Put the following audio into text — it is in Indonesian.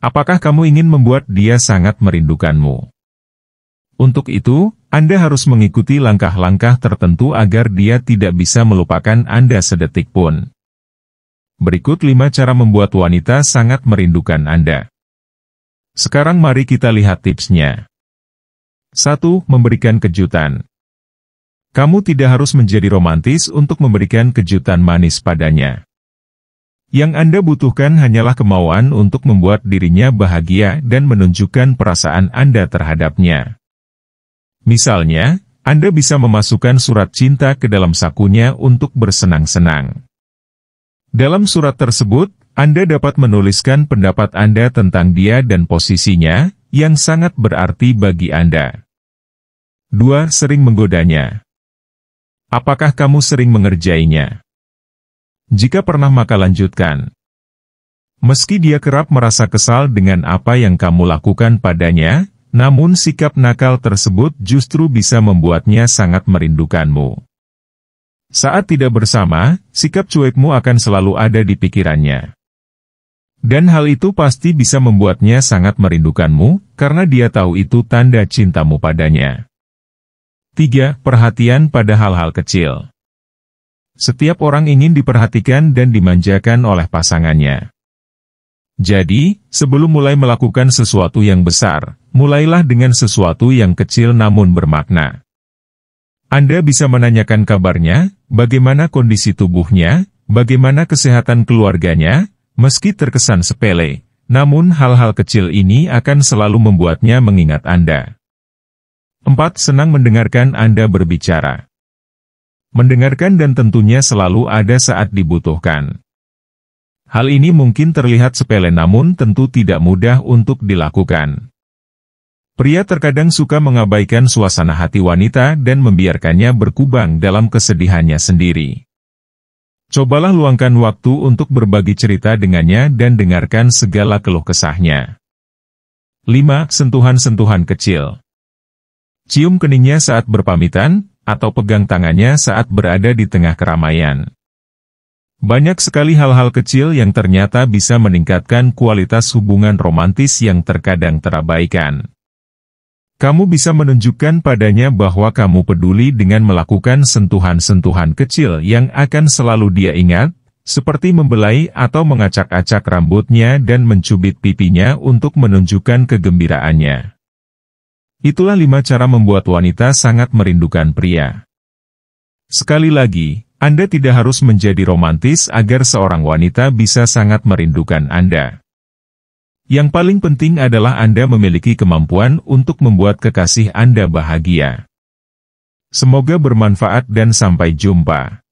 Apakah kamu ingin membuat dia sangat merindukanmu? Untuk itu, Anda harus mengikuti langkah-langkah tertentu agar dia tidak bisa melupakan Anda sedetik pun. Berikut 5 cara membuat wanita sangat merindukan Anda. Sekarang mari kita lihat tipsnya. 1. Memberikan kejutan. Kamu tidak harus menjadi romantis untuk memberikan kejutan manis padanya. Yang Anda butuhkan hanyalah kemauan untuk membuat dirinya bahagia dan menunjukkan perasaan Anda terhadapnya. Misalnya, Anda bisa memasukkan surat cinta ke dalam sakunya untuk bersenang-senang. Dalam surat tersebut, Anda dapat menuliskan pendapat Anda tentang dia dan posisinya, yang sangat berarti bagi Anda. 2. Sering menggodanya. Apakah kamu sering mengerjainya? Jika pernah maka lanjutkan. Meski dia kerap merasa kesal dengan apa yang kamu lakukan padanya, namun sikap nakal tersebut justru bisa membuatnya sangat merindukanmu. Saat tidak bersama, sikap cuekmu akan selalu ada di pikirannya. Dan hal itu pasti bisa membuatnya sangat merindukanmu, karena dia tahu itu tanda cintamu padanya. 3. Perhatian pada hal-hal kecil setiap orang ingin diperhatikan dan dimanjakan oleh pasangannya. Jadi, sebelum mulai melakukan sesuatu yang besar, mulailah dengan sesuatu yang kecil namun bermakna. Anda bisa menanyakan kabarnya, bagaimana kondisi tubuhnya, bagaimana kesehatan keluarganya, meski terkesan sepele, namun hal-hal kecil ini akan selalu membuatnya mengingat Anda. 4. Senang mendengarkan Anda berbicara mendengarkan dan tentunya selalu ada saat dibutuhkan. Hal ini mungkin terlihat sepele namun tentu tidak mudah untuk dilakukan. Pria terkadang suka mengabaikan suasana hati wanita dan membiarkannya berkubang dalam kesedihannya sendiri. Cobalah luangkan waktu untuk berbagi cerita dengannya dan dengarkan segala keluh kesahnya. 5. Sentuhan-sentuhan kecil Cium keningnya saat berpamitan, atau pegang tangannya saat berada di tengah keramaian. Banyak sekali hal-hal kecil yang ternyata bisa meningkatkan kualitas hubungan romantis yang terkadang terabaikan. Kamu bisa menunjukkan padanya bahwa kamu peduli dengan melakukan sentuhan-sentuhan kecil yang akan selalu dia ingat, seperti membelai atau mengacak-acak rambutnya dan mencubit pipinya untuk menunjukkan kegembiraannya. Itulah lima cara membuat wanita sangat merindukan pria. Sekali lagi, Anda tidak harus menjadi romantis agar seorang wanita bisa sangat merindukan Anda. Yang paling penting adalah Anda memiliki kemampuan untuk membuat kekasih Anda bahagia. Semoga bermanfaat dan sampai jumpa.